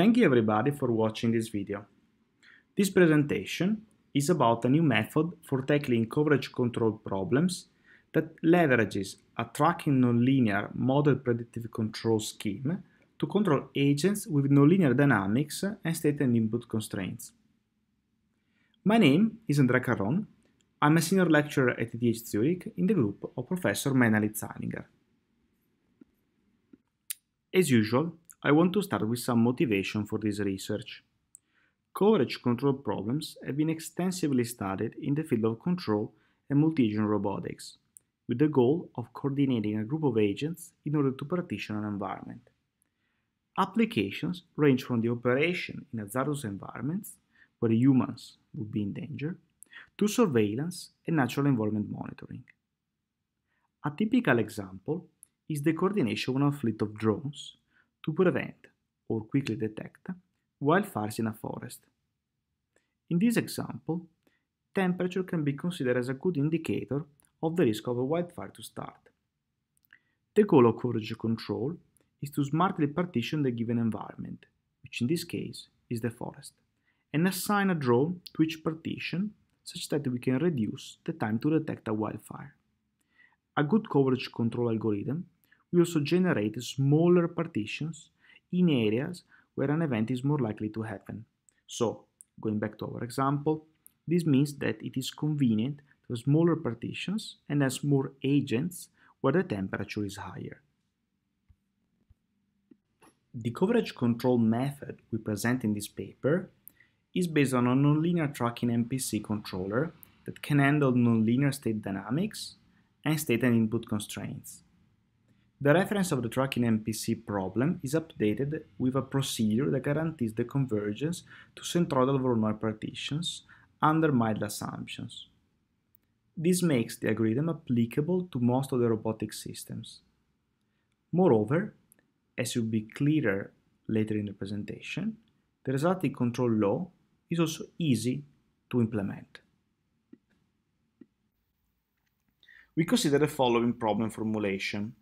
Thank you everybody for watching this video. This presentation is about a new method for tackling coverage control problems that leverages a tracking nonlinear model predictive control scheme to control agents with nonlinear dynamics and state and input constraints. My name is Andrea Caron. I'm a senior lecturer at ETH Zurich in the group of Professor Menali Zalinger. As usual, I want to start with some motivation for this research. Coverage control problems have been extensively studied in the field of control and multi-agent robotics, with the goal of coordinating a group of agents in order to partition an environment. Applications range from the operation in hazardous environments, where humans would be in danger, to surveillance and natural environment monitoring. A typical example is the coordination of a fleet of drones to prevent or quickly detect wildfires in a forest. In this example, temperature can be considered as a good indicator of the risk of a wildfire to start. The goal of coverage control is to smartly partition the given environment, which in this case is the forest, and assign a drone to each partition such that we can reduce the time to detect a wildfire. A good coverage control algorithm we also generate smaller partitions in areas where an event is more likely to happen. So, going back to our example, this means that it is convenient to have smaller partitions and has more agents where the temperature is higher. The coverage control method we present in this paper is based on a nonlinear tracking MPC controller that can handle nonlinear state dynamics and state and input constraints. The reference of the tracking MPC problem is updated with a procedure that guarantees the convergence to centroidal Voronoi partitions under mild assumptions. This makes the algorithm applicable to most of the robotic systems. Moreover, as will be clearer later in the presentation, the resulting control law is also easy to implement. We consider the following problem formulation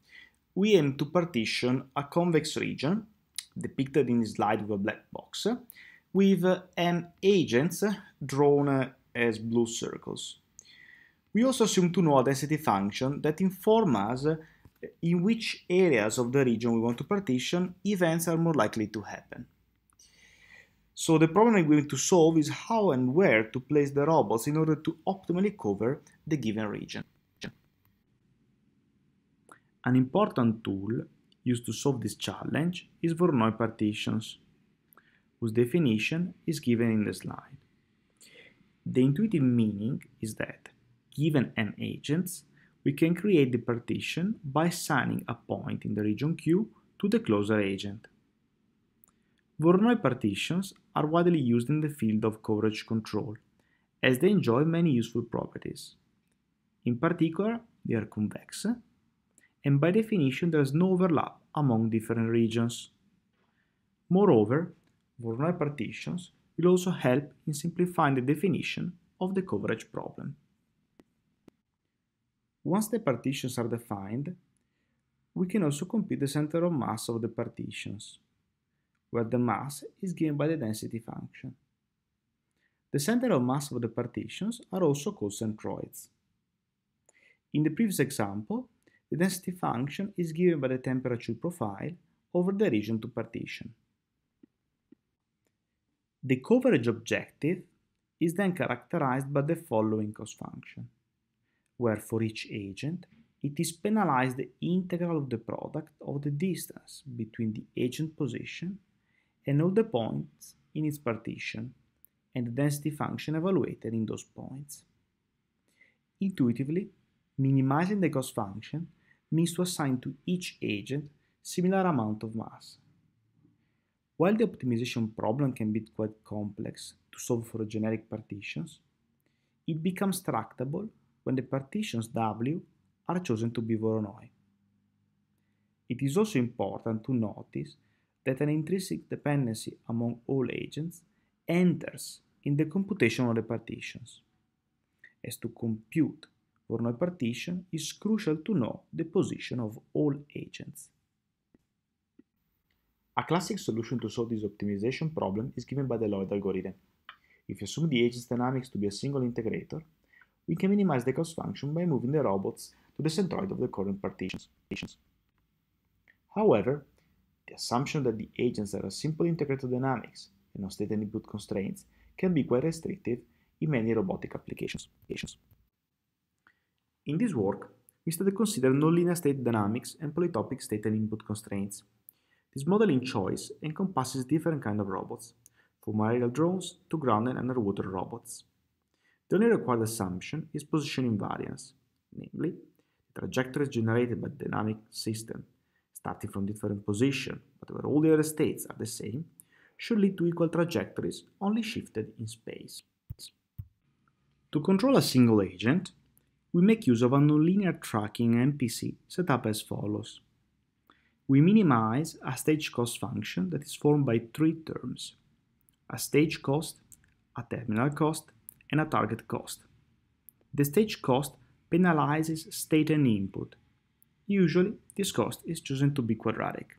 we aim to partition a convex region, depicted in the slide with a black box, with M uh, agents drawn uh, as blue circles. We also assume to know a density function that informs us uh, in which areas of the region we want to partition events are more likely to happen. So the problem we're going to solve is how and where to place the robots in order to optimally cover the given region. An important tool used to solve this challenge is Voronoi partitions, whose definition is given in the slide. The intuitive meaning is that, given an agents, we can create the partition by assigning a point in the region Q to the closer agent. Voronoi partitions are widely used in the field of coverage control, as they enjoy many useful properties. In particular, they are convex, and by definition there is no overlap among different regions. Moreover, Voronoi partitions will also help in simplifying the definition of the coverage problem. Once the partitions are defined, we can also compute the center of mass of the partitions, where the mass is given by the density function. The center of mass of the partitions are also called centroids. In the previous example, the density function is given by the temperature profile over the region to partition. The coverage objective is then characterized by the following cost function, where for each agent it is penalized the integral of the product of the distance between the agent position and all the points in its partition and the density function evaluated in those points. Intuitively, minimizing the cost function means to assign to each agent similar amount of mass. While the optimization problem can be quite complex to solve for generic partitions, it becomes tractable when the partitions W are chosen to be Voronoi. It is also important to notice that an intrinsic dependency among all agents enters in the computation of the partitions, as to compute for node partition is crucial to know the position of all agents. A classic solution to solve this optimization problem is given by the Lloyd algorithm. If you assume the agent's dynamics to be a single integrator, we can minimize the cost function by moving the robots to the centroid of the current partitions. However, the assumption that the agents are a simple integrator dynamics and no state and input constraints can be quite restrictive in many robotic applications. In this work, we study consider nonlinear state dynamics and polytopic state and input constraints. This modeling choice encompasses different kind of robots, from aerial drones to ground and underwater robots. The only required assumption is position invariance, namely, the trajectories generated by the dynamic system, starting from different position, but where all the other states are the same, should lead to equal trajectories, only shifted in space. To control a single agent, we make use of a nonlinear tracking MPC set up as follows. We minimize a stage cost function that is formed by three terms, a stage cost, a terminal cost, and a target cost. The stage cost penalizes state and input. Usually, this cost is chosen to be quadratic.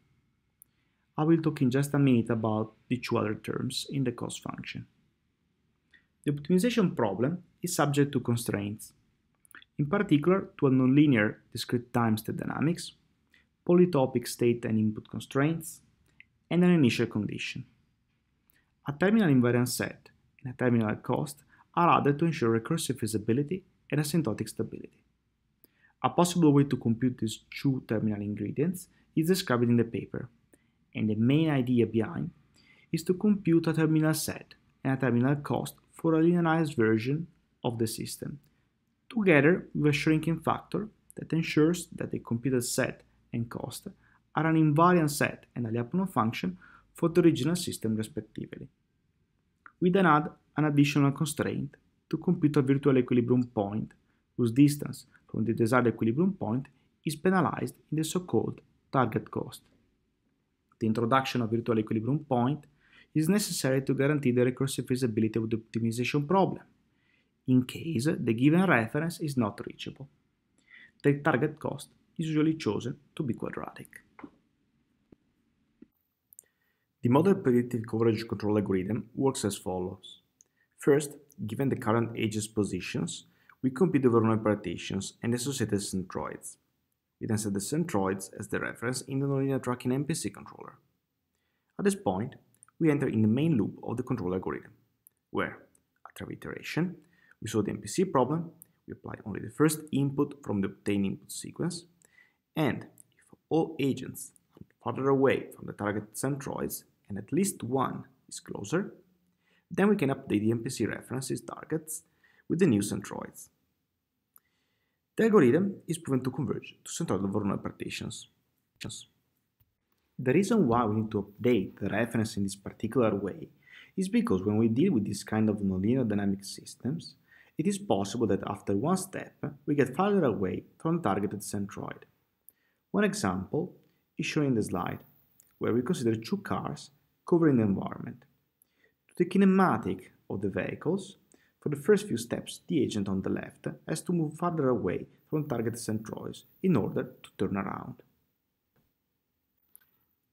I will talk in just a minute about the two other terms in the cost function. The optimization problem is subject to constraints in particular to a nonlinear discrete time state dynamics, polytopic state and input constraints, and an initial condition. A terminal invariant set and a terminal cost are added to ensure recursive feasibility and asymptotic stability. A possible way to compute these two terminal ingredients is described in the paper, and the main idea behind is to compute a terminal set and a terminal cost for a linearized version of the system together with a shrinking factor that ensures that the computed set and cost are an invariant set and a Lyapunov function for the original system respectively. We then add an additional constraint to compute a virtual equilibrium point whose distance from the desired equilibrium point is penalized in the so-called target cost. The introduction of virtual equilibrium point is necessary to guarantee the recursive feasibility of the optimization problem in case the given reference is not reachable. The target cost is usually chosen to be quadratic. The model predictive coverage control algorithm works as follows. First, given the current edges positions, we compute the Voronoi partitions and associated centroids. We then set the centroids as the reference in the nonlinear tracking MPC controller. At this point, we enter in the main loop of the control algorithm, where, after iteration, we saw the MPC problem. We apply only the first input from the obtained input sequence. And if all agents are farther away from the target centroids and at least one is closer, then we can update the MPC references targets with the new centroids. The algorithm is proven to converge to centroidal Voronoi partitions. The reason why we need to update the reference in this particular way is because when we deal with this kind of nonlinear dynamic systems, it is possible that after one step, we get farther away from the targeted centroid. One example is shown in the slide, where we consider two cars covering the environment. To the kinematic of the vehicles, for the first few steps, the agent on the left has to move farther away from targeted centroids in order to turn around.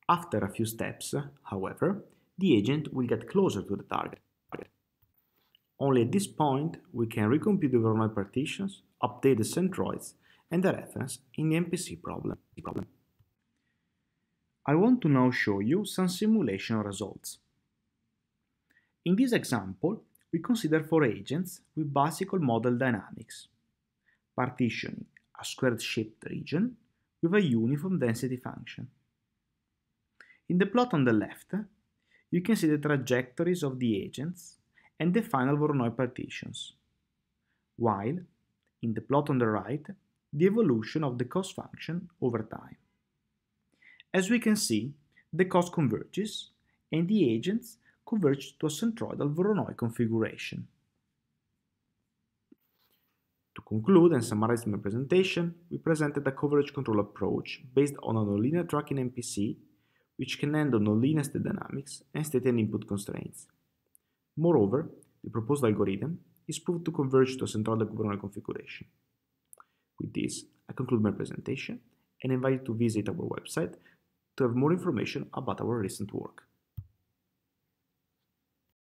After a few steps, however, the agent will get closer to the target only at this point, we can recompute the Voronoi partitions, update the centroids, and the reference in the MPC problem. I want to now show you some simulation results. In this example, we consider four agents with bicycle model dynamics, partitioning a squared-shaped region with a uniform density function. In the plot on the left, you can see the trajectories of the agents and the final Voronoi partitions. While, in the plot on the right, the evolution of the cost function over time. As we can see, the cost converges, and the agents converge to a centroidal Voronoi configuration. To conclude and summarize my presentation, we presented a coverage control approach based on a nonlinear tracking MPC, which can handle nonlinear state dynamics and state and input constraints. Moreover, the proposed algorithm is proved to converge to a central coronal configuration. With this, I conclude my presentation and invite you to visit our website to have more information about our recent work.